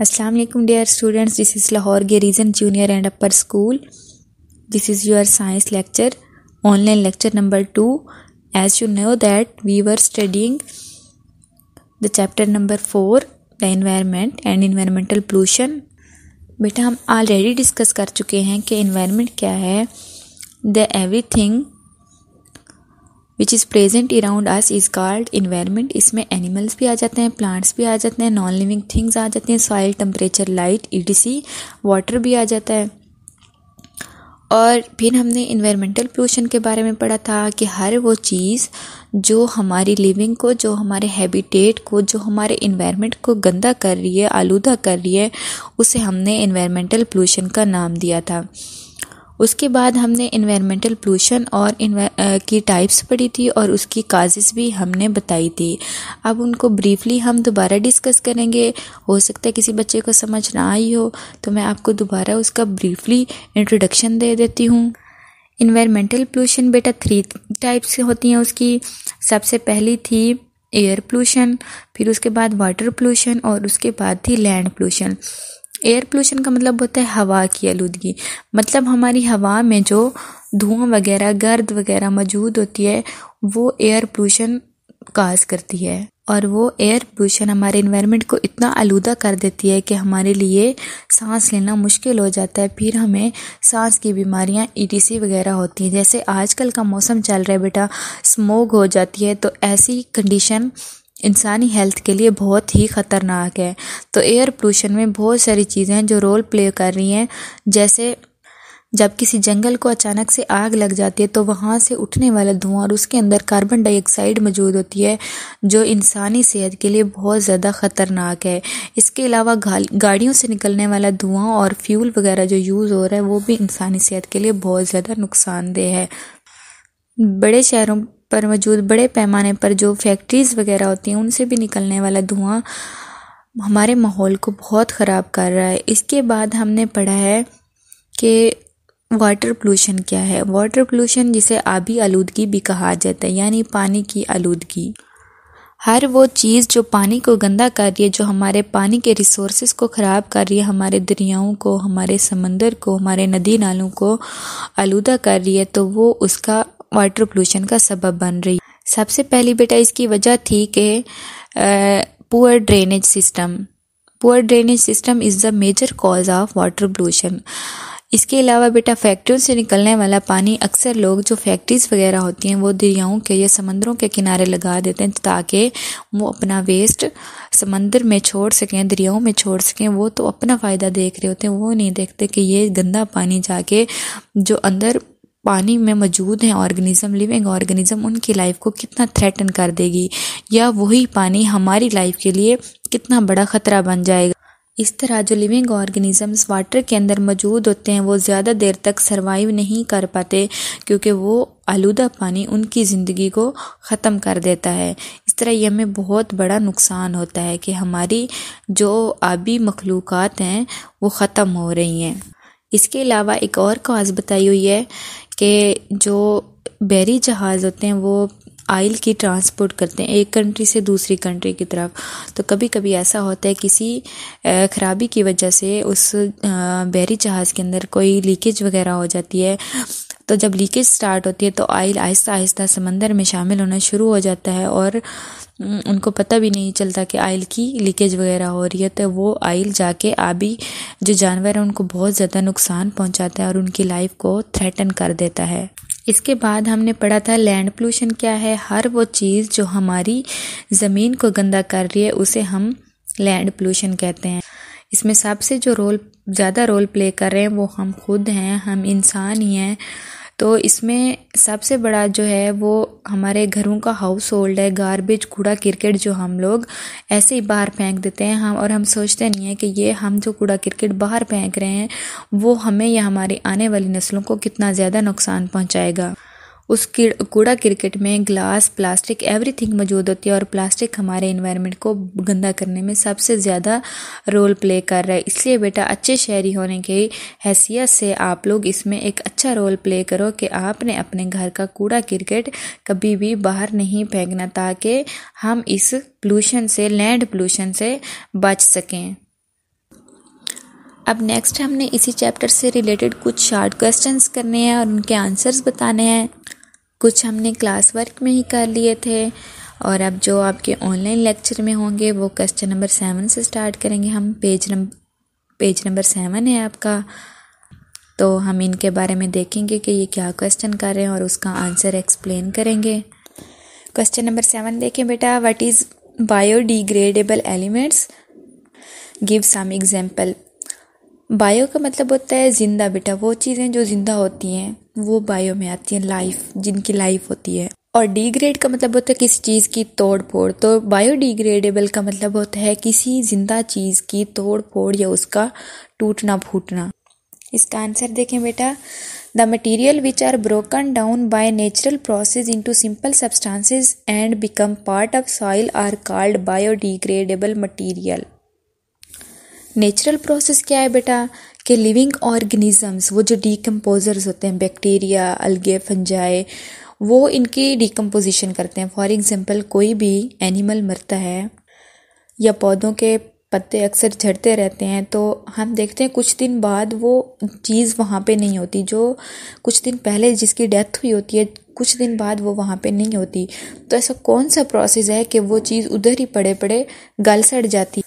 अस्सलाम वालेकुम dear students this is Lahore region junior and upper school this is your science lecture online lecture number two as you know that we were studying the chapter number four the environment and environmental pollution बेटा हम already discuss कर चुके हैं कि environment क्या है the everything which is present around us is called environment इसमें animals भी आ जाते हैं प्लांट्स भी आ जाते हैं नॉन लिविंग थिंग्स आ जाते हैं सॉइल टेम्परेचर लाइट सी वाटर भी आ जाता है और फिर हमने इन्वायरमेंटल पोल्यूशन के बारे में पढ़ा था कि हर वो चीज़ जो हमारी लिविंग को जो हमारे हैबिटेट को जो हमारे इन्वायरमेंट को गंदा कर रही है आलूदा कर रही है उसे हमने इन्वायरमेंटल पोल्यूशन का नाम दिया था उसके बाद हमने इन्वायरमेंटल पोल्यूशन और की टाइप्स पढ़ी थी और उसकी काजेज़ भी हमने बताई थी अब उनको ब्रीफली हम दोबारा डिस्कस करेंगे हो सकता है किसी बच्चे को समझ ना आई हो तो मैं आपको दोबारा उसका ब्रीफली इंट्रोडक्शन दे देती हूँ इन्वायरमेंटल पोल्यूशन बेटा थ्री टाइप्स होती हैं उसकी सबसे पहली थी एयर पोल्यूशन फिर उसके बाद वाटर पोल्यूशन और उसके बाद थी लैंड पोल्यूशन एयर पोल्यूशन का मतलब होता है हवा की आलूदगी मतलब हमारी हवा में जो धुआं वगैरह गर्द वगैरह मौजूद होती है वो एयर पोल्यूशन काज करती है और वो एयर पोल्यूशन हमारे इन्वायरमेंट को इतना आलूदा कर देती है कि हमारे लिए सांस लेना मुश्किल हो जाता है फिर हमें सांस की बीमारियां ई e वगैरह होती हैं जैसे आजकल का मौसम चल रहा है बेटा स्मोग हो जाती है तो ऐसी कंडीशन इंसानी हेल्थ के लिए बहुत ही ख़तरनाक है तो एयर पोल्यूशन में बहुत सारी चीज़ें हैं जो रोल प्ले कर रही हैं जैसे जब किसी जंगल को अचानक से आग लग जाती है तो वहाँ से उठने वाला धुआं और उसके अंदर कार्बन डाइऑक्साइड मौजूद होती है जो इंसानी सेहत के लिए बहुत ज़्यादा ख़तरनाक है इसके अलावा गाड़ियों से निकलने वाला धुआं और फ्यूल वगैरह जो यूज़ हो रहा है वो भी इंसानी सेहत के लिए बहुत ज़्यादा नुकसानदेह है बड़े शहरों पर मौजूद बड़े पैमाने पर जो फैक्ट्रीज़ वगैरह होती हैं उनसे भी निकलने वाला धुआं हमारे माहौल को बहुत ख़राब कर रहा है इसके बाद हमने पढ़ा है कि वाटर पोल्यूशन क्या है वाटर पोल्यूशन जिसे आबी आलूदगी भी कहा जाता है यानी पानी की आलूदगी हर वो चीज़ जो पानी को गंदा कर रही है जो हमारे पानी के रिसोर्स को ख़राब कर रही है हमारे दरियाओं को हमारे समंदर को हमारे नदी नालों को आलूदा कर रही है तो वो उसका वाटर पोल्यूशन का सबब बन रही सबसे पहली बेटा इसकी वजह थी कि poor drainage system poor drainage system is the major cause of water pollution इसके अलावा बेटा फैक्ट्रियों से निकलने वाला पानी अक्सर लोग जो फैक्ट्रीज वगैरह होती हैं वो दरियाओं के या समंदरों के किनारे लगा देते हैं ताकि वो अपना वेस्ट समंदर में छोड़ सकें दरियाओं में छोड़ सकें वो तो अपना फ़ायदा देख रहे होते हैं वो नहीं देखते कि ये गंदा पानी जाके जो अंदर पानी में मौजूद हैं ऑर्गेनिज्म लिविंग ऑर्गेनिज्म उनकी लाइफ को कितना थ्रेटन कर देगी या वही पानी हमारी लाइफ के लिए कितना बड़ा ख़तरा बन जाएगा इस तरह जो लिविंग ऑर्गेनिजम्स वाटर के अंदर मौजूद होते हैं वो ज़्यादा देर तक सरवाइव नहीं कर पाते क्योंकि वो आलूदा पानी उनकी ज़िंदगी को ख़त्म कर देता है इस तरह ये हमें बहुत बड़ा नुकसान होता है कि हमारी जो आबी मखलूक़ात हैं वो ख़त्म हो रही हैं इसके अलावा एक और काज बताई हुई है कि जो बैरी जहाज़ होते हैं वो आयल की ट्रांसपोर्ट करते हैं एक कंट्री से दूसरी कंट्री की तरफ तो कभी कभी ऐसा होता है किसी ख़राबी की वजह से उस बहरी जहाज़ के अंदर कोई लीकेज वगैरह हो जाती है तो जब लीकेज स्टार्ट होती है तो ऑयल आहिस्ता आहिस्ता समंदर में शामिल होना शुरू हो जाता है और उनको पता भी नहीं चलता कि आयल की लीकेज वगैरह हो रही है तो वो आयल जाके आबी जो जानवर है उनको बहुत ज़्यादा नुकसान पहुंचाता है और उनकी लाइफ को थ्रेटन कर देता है इसके बाद हमने पढ़ा था लैंड पोल्यूशन क्या है हर वो चीज़ जो हमारी ज़मीन को गंदा कर रही है उसे हम लैंड पोल्यूशन कहते हैं इसमें सबसे जो रोल ज़्यादा रोल प्ले कर रहे हैं वो हम खुद हैं हम इंसान ही हैं तो इसमें सबसे बड़ा जो है वो हमारे घरों का हाउस होल्ड है गार्बेज कूड़ा क्रिकेट जो हम लोग ऐसे ही बाहर फेंक देते हैं हम और हम सोचते नहीं हैं कि ये हम जो कूड़ा क्रिकेट बाहर फेंक रहे हैं वो हमें या हमारी आने वाली नस्लों को कितना ज़्यादा नुकसान पहुँचाएगा उस कूड़ा क्रिकेट में ग्लास प्लास्टिक एवरीथिंग मौजूद होती है और प्लास्टिक हमारे इन्वायरमेंट को गंदा करने में सबसे ज़्यादा रोल प्ले कर रहा है इसलिए बेटा अच्छे शहरी होने की हैसियत से आप लोग इसमें एक अच्छा रोल प्ले करो कि आपने अपने घर का कूड़ा क्रिकेट कभी भी बाहर नहीं फेंकना ताकि हम इस पोल्यूशन से लैंड पोल्यूशन से बच सकें अब नेक्स्ट हमने इसी चैप्टर से रिलेटेड कुछ शॉर्ट क्वेश्चंस करने हैं और उनके आंसर्स बताने हैं कुछ हमने क्लास वर्क में ही कर लिए थे और अब जो आपके ऑनलाइन लेक्चर में होंगे वो क्वेश्चन नंबर सेवन से स्टार्ट करेंगे हम page number page number seven है आपका तो हम इनके बारे में देखेंगे कि ये क्या क्वेश्चन कर रहे हैं और उसका आंसर एक्सप्लेन करेंगे क्वेश्चन नंबर सेवन देखें बेटा what is biodegradable elements give some example bio का मतलब होता है ज़िंदा बेटा वो चीज़ें जो ज़िंदा होती हैं वो बायो में आती हैं लाइफ जिनकी लाइफ होती है और डिग्रेड का मतलब होता है किसी चीज़ की तोड़ फोड़ तो बायोडिग्रेडेबल का मतलब होता है किसी ज़िंदा चीज़ की तोड़ फोड़ या उसका टूटना फूटना इसका आंसर देखें बेटा the material which are broken down by natural process into simple substances and become part of soil are called biodegradable material natural process क्या है बेटा कि लिविंग ऑर्गेनिजम्स वो जो डिकम्पोजर्स होते हैं बैक्टीरिया अलगे फंजाए वो इनकी डिकम्पोजिशन करते हैं फॉर एग्जांपल कोई भी एनिमल मरता है या पौधों के पत्ते अक्सर झड़ते रहते हैं तो हम देखते हैं कुछ दिन बाद वो चीज़ वहाँ पे नहीं होती जो कुछ दिन पहले जिसकी डेथ हुई होती है कुछ दिन बाद वो वहाँ पे नहीं होती तो ऐसा कौन सा प्रोसेस है कि वो चीज़ उधर ही पड़े पड़े गल सड़ जाती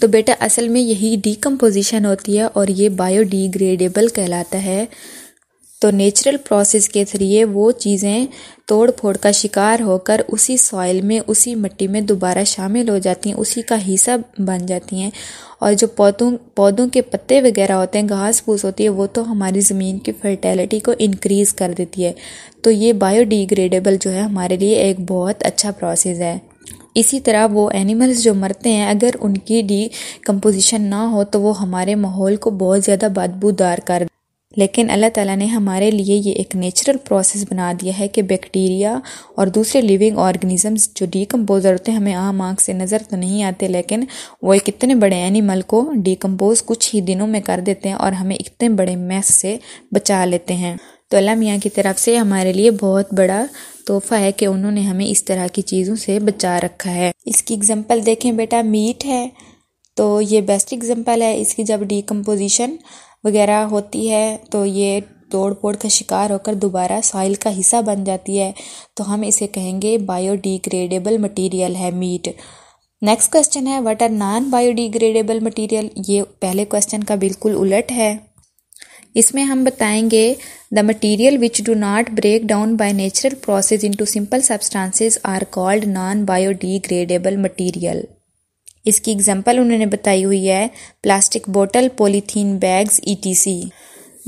तो बेटा असल में यही डिकम्पोजिशन होती है और ये बायोडिग्रेडेबल कहलाता है तो नेचुरल प्रोसेस के जरिए वो चीज़ें तोड़ फोड़ का शिकार होकर उसी सॉइल में उसी मिट्टी में दोबारा शामिल हो जाती हैं उसी का हिस्सा बन जाती हैं और जो पौधों पौधों के पत्ते वगैरह होते हैं घास फूस होती है वो तो हमारी ज़मीन की फर्टिलिटी को इनक्रीज़ कर देती है तो ये बायोडिग्रेडेबल जो है हमारे लिए एक बहुत अच्छा प्रोसेस है इसी तरह वो एनिमल्स जो मरते हैं अगर उनकी डी कम्पोजिशन ना हो तो वो हमारे माहौल को बहुत ज़्यादा बदबूदार कर लेकिन अल्लाह ताला ने हमारे लिए ये एक नेचुरल प्रोसेस बना दिया है कि बैक्टीरिया और दूसरे लिविंग ऑर्गेनिजम्स जो डीकम्पोज़र होते हैं हमें आम आँख से नज़र तो नहीं आते लेकिन वो एक इतने बड़े एनिमल को डीकम्पोज़ कुछ ही दिनों में कर देते हैं और हमें इतने बड़े मैस से बचा लेते हैं तो अल्लाह मियाँ की तरफ से हमारे लिए बहुत बड़ा तोहफा है कि उन्होंने हमें इस तरह की चीज़ों से बचा रखा है इसकी एग्जांपल देखें बेटा मीट है तो ये बेस्ट एग्जांपल है इसकी जब डिकम्पोजिशन वगैरह होती है तो ये तोड़ फोड़ का शिकार होकर दोबारा साइल का हिस्सा बन जाती है तो हम इसे कहेंगे बायोडिग्रेडेबल मटीरियल है मीट नेक्स्ट क्वेश्चन है what are non biodegradable material ये पहले क्वेश्चन का बिल्कुल उलट है इसमें हम बताएंगे the material which do not break down by natural process into simple substances are called non biodegradable material इसकी एग्जाम्पल उन्होंने बताई हुई है प्लास्टिक बोतल पॉलीथीन बैग्स सी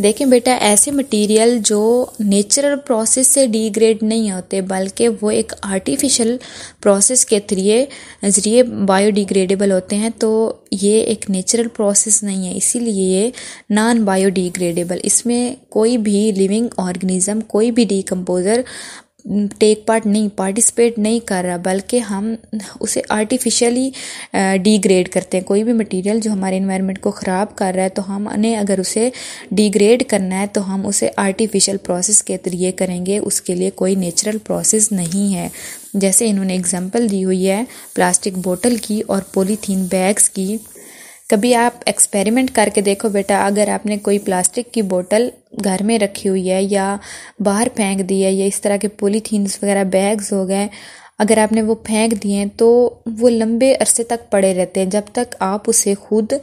देखें बेटा ऐसे मटेरियल जो नेचुरल प्रोसेस से डिग्रेड नहीं होते बल्कि वो एक आर्टिफिशियल प्रोसेस के जरिए जरिए बायोडिग्रेडेबल होते हैं तो ये एक नेचुरल प्रोसेस नहीं है इसीलिए ये नॉन बायोडिग्रेडेबल इसमें कोई भी लिविंग ऑर्गेनिज्म कोई भी डिकम्पोज़र टेक पार्ट नहीं पार्टिसिपेट नहीं कर रहा बल्कि हम उसे आर्टिफिशियली डिग्रेड करते हैं कोई भी मटेरियल जो हमारे इन्वायरमेंट को ख़राब कर रहा है तो हमने अगर उसे डिग्रेड करना है तो हम उसे आर्टिफिशियल प्रोसेस के जरिए करेंगे उसके लिए कोई नेचुरल प्रोसेस नहीं है जैसे इन्होंने एग्जाम्पल दी हुई है प्लास्टिक बोतल की और पोलीथीन बैग्स की कभी आप एक्सपेरिमेंट करके देखो बेटा अगर आपने कोई प्लास्टिक की बोतल घर में रखी हुई है या बाहर फेंक दी है या इस तरह के पोलीथीन्स वगैरह बैग्स हो गए अगर आपने वो फेंक दिए हैं तो वो लंबे अरसे तक पड़े रहते हैं जब तक आप उसे खुद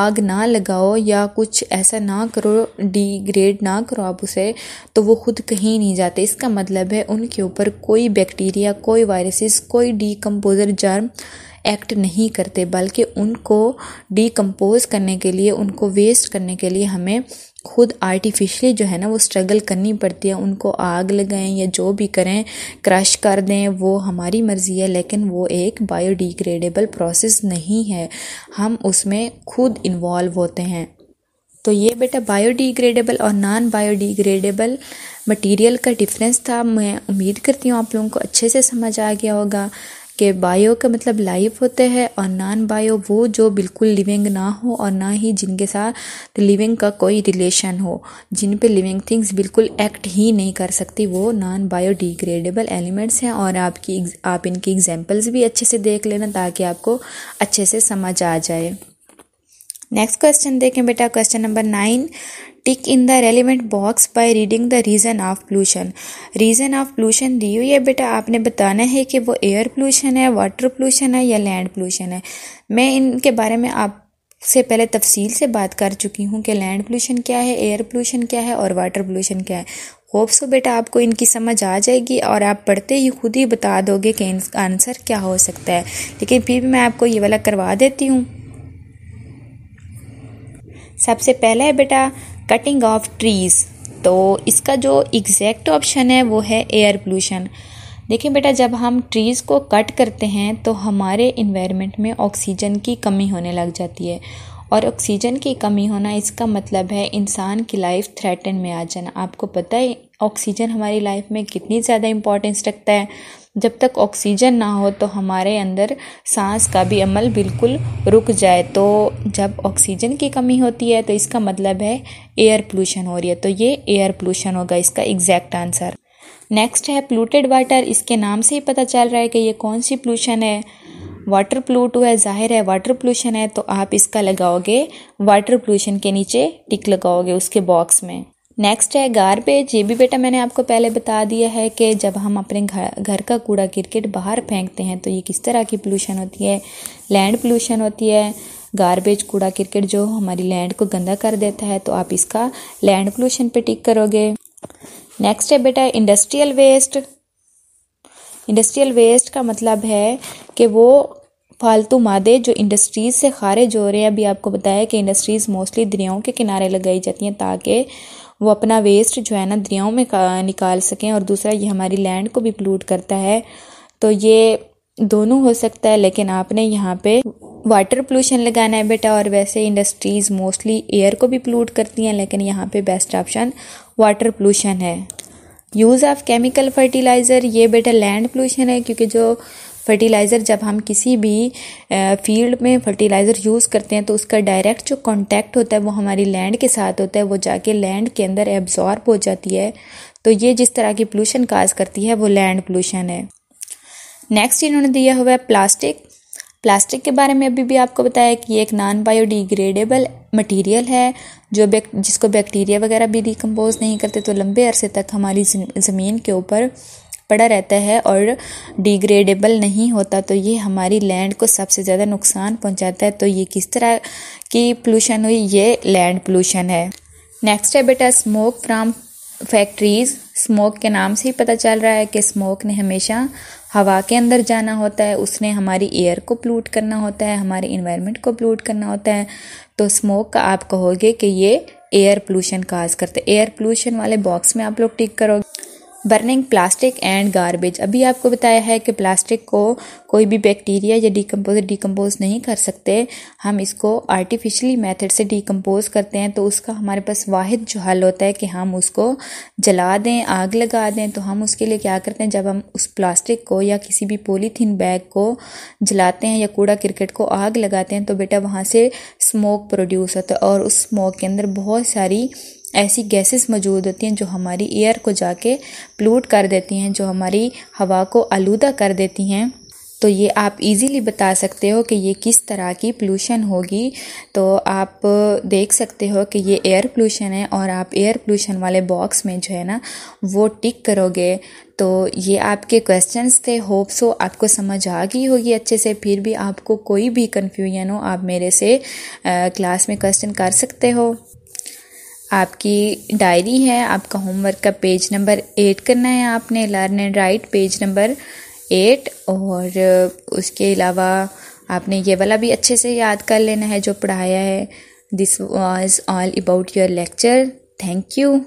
आग ना लगाओ या कुछ ऐसा ना करो डिग्रेड ना करो आप उसे तो वो खुद कहीं नहीं जाते इसका मतलब है उनके ऊपर कोई बैक्टीरिया कोई वायरसेस कोई डिकम्पोजर जर्म एक्ट नहीं करते बल्कि उनको डिकम्पोज करने के लिए उनको वेस्ट करने के लिए हमें खुद आर्टिफिशली जो है ना वो स्ट्रगल करनी पड़ती है उनको आग लगाएं या जो भी करें क्रश कर दें वो हमारी मर्ज़ी है लेकिन वो एक बायोडिग्रेडेबल प्रोसेस नहीं है हम उसमें खुद इन्वॉल्व होते हैं तो ये बेटा बायोडिग्रेडेबल और नॉन बायोडिग्रेडेबल मटेरियल का डिफरेंस था मैं उम्मीद करती हूँ आप लोगों को अच्छे से समझ आ गया होगा कि बायो का मतलब लाइफ होते हैं और नॉन बायो वो जो बिल्कुल लिविंग ना हो और ना ही जिनके साथ लिविंग का कोई रिलेशन हो जिन पे लिविंग थिंग्स बिल्कुल एक्ट ही नहीं कर सकती वो नॉन बायोडिग्रेडेबल एलिमेंट्स हैं और आपकी आप इनकी एग्जाम्पल्स भी अच्छे से देख लेना ताकि आपको अच्छे से समझ आ जाए नेक्स्ट क्वेश्चन देखें बेटा question number nine tick in the relevant box by reading the reason of pollution. Reason of pollution दी हुई है बेटा आपने बताना है कि वो एयर पोल्यूशन है वाटर पोलूशन है या लैंड पोलूशन है मैं इनके बारे में आप से पहले तफसील से बात कर चुकी हूँ कि लैंड पोल्यूशन क्या है एयर पोल्यूशन क्या है और वाटर पोल्यूशन क्या है होप सो बेटा आपको इनकी समझ आ जाएगी और आप पढ़ते ही खुद ही बता दोगे कि इनका आंसर क्या हो सकता है लेकिन फिर भी मैं आपको ये वाला करवा देती हूँ सबसे पहला है बेटा कटिंग ऑफ ट्रीज़ तो इसका जो एग्जैक्ट ऑप्शन है वो है एयर पोल्यूशन देखिए बेटा जब हम ट्रीज़ को कट करते हैं तो हमारे इन्वायरमेंट में ऑक्सीजन की कमी होने लग जाती है और ऑक्सीजन की कमी होना इसका मतलब है इंसान की लाइफ थ्रेटन में आ जाना आपको पता है ऑक्सीजन हमारी लाइफ में कितनी ज़्यादा इम्पोर्टेंस रखता है जब तक ऑक्सीजन ना हो तो हमारे अंदर सांस का भी अमल बिल्कुल रुक जाए तो जब ऑक्सीजन की कमी होती है तो इसका मतलब है एयर पोल्यूशन हो रही है तो ये एयर पोल्यूशन होगा इसका एग्जैक्ट आंसर नेक्स्ट है प्लूटेड वाटर इसके नाम से ही पता चल रहा है कि ये कौन सी पोल्यूशन है वाटर प्लूट हुआ है जाहिर है वाटर पोल्यूशन है तो आप इसका लगाओगे वाटर पोल्यूशन के नीचे टिक लगाओगे उसके बॉक्स में नेक्स्ट है गारबेज ये भी बेटा मैंने आपको पहले बता दिया है कि जब हम अपने घर घर का कूड़ा क्रिकेट बाहर फेंकते हैं तो ये किस तरह की पोल्यूशन होती है लैंड पोल्यूशन होती है गारबेज कूड़ा क्रिकेट जो हमारी लैंड को गंदा कर देता है तो आप इसका लैंड पोल्यूशन पे टिक करोगे नेक्स्ट है बेटा इंडस्ट्रियल वेस्ट इंडस्ट्रियल वेस्ट का मतलब है कि वो फालतू मादे जो इंडस्ट्रीज से खारिज हो रहे हैं अभी आपको बताया कि इंडस्ट्रीज मोस्टली दरियाओं के किनारे लगाई जाती हैं ताकि वो अपना वेस्ट जो है ना दरियाओं में निकाल सकें और दूसरा ये हमारी लैंड को भी पोल्यूट करता है तो ये दोनों हो सकता है लेकिन आपने यहाँ पे वाटर पोल्यूशन लगाना है बेटा और वैसे इंडस्ट्रीज़ मोस्टली एयर को भी पोल्यूट करती हैं लेकिन यहाँ पे बेस्ट ऑप्शन वाटर पोल्यूशन है यूज़ ऑफ केमिकल फर्टिलाइज़र ये बेटा लैंड पोल्यूशन है क्योंकि जो फर्टिलाइज़र जब हम किसी भी फील्ड में फर्टिलाइज़र यूज़ करते हैं तो उसका डायरेक्ट जो कांटेक्ट होता है वो हमारी लैंड के साथ होता है वो जाके लैंड के अंदर एब्जॉर्ब हो जाती है तो ये जिस तरह की पोल्यूशन काज करती है वो लैंड पोल्यूशन है नेक्स्ट इन्होंने दिया हुआ है प्लास्टिक प्लास्टिक के बारे में अभी भी आपको बताया कि ये एक नॉन बायोडिग्रेडेबल मटेरियल है जो बैक जिसको बैक्टीरिया वगैरह भी डिकम्पोज नहीं करते तो लंबे अरसे तक हमारी ज़मीन के ऊपर पड़ा रहता है और डिग्रेडेबल नहीं होता तो ये हमारी लैंड को सबसे ज़्यादा नुकसान पहुंचाता है तो ये किस तरह की पोल्यूशन हुई ये लैंड पोल्यूशन है नेक्स्ट है बेटा स्मोक फ्राम फैक्ट्रीज़ स्मोक के नाम से ही पता चल रहा है कि स्मोक ने हमेशा हवा के अंदर जाना होता है उसने हमारी एयर को प्लूट करना होता है हमारे इन्वायरमेंट को प्लूट करना होता है तो स्मोक का आप कहोगे कि ये एयर पोल्यूशन काज करते एयर पोल्यूशन वाले बॉक्स में आप लोग टिक करोगे बर्निंग प्लास्टिक एंड गारबेज अभी आपको बताया है कि प्लास्टिक को कोई भी बैक्टीरिया या डिकम्पोज डिकम्पोज नहीं कर सकते हम इसको आर्टिफिशली मेथड से डिकम्पोज करते हैं तो उसका हमारे पास वाहिद जो हल होता है कि हम उसको जला दें आग लगा दें तो हम उसके लिए क्या करते हैं जब हम उस प्लास्टिक को या किसी भी पोलीथीन बैग को जलाते हैं या कूड़ा क्रिकेट को आग लगाते हैं तो बेटा वहाँ से स्मोक प्रोड्यूस होता है और उस स्मोक के अंदर बहुत सारी ऐसी गैसेस मौजूद होती हैं जो हमारी एयर को जाके प्लूट कर देती हैं जो हमारी हवा को आलूदा कर देती हैं तो ये आप इजीली बता सकते हो कि ये किस तरह की पोल्यूशन होगी तो आप देख सकते हो कि ये एयर पोल्यूशन है और आप एयर पोल्यूशन वाले बॉक्स में जो है ना वो टिक करोगे तो ये आपके क्वेश्चंस थे होप सो आपको समझ आ गई होगी अच्छे से फिर भी आपको कोई भी कन्फ्यूजन हो आप मेरे से क्लास में क्वेश्चन कर सकते हो आपकी डायरी है आपका होमवर्क का पेज नंबर एट करना है आपने learn and write page number eight और उसके अलावा आपने ये वाला भी अच्छे से याद कर लेना है जो पढ़ाया है this was all about your lecture thank you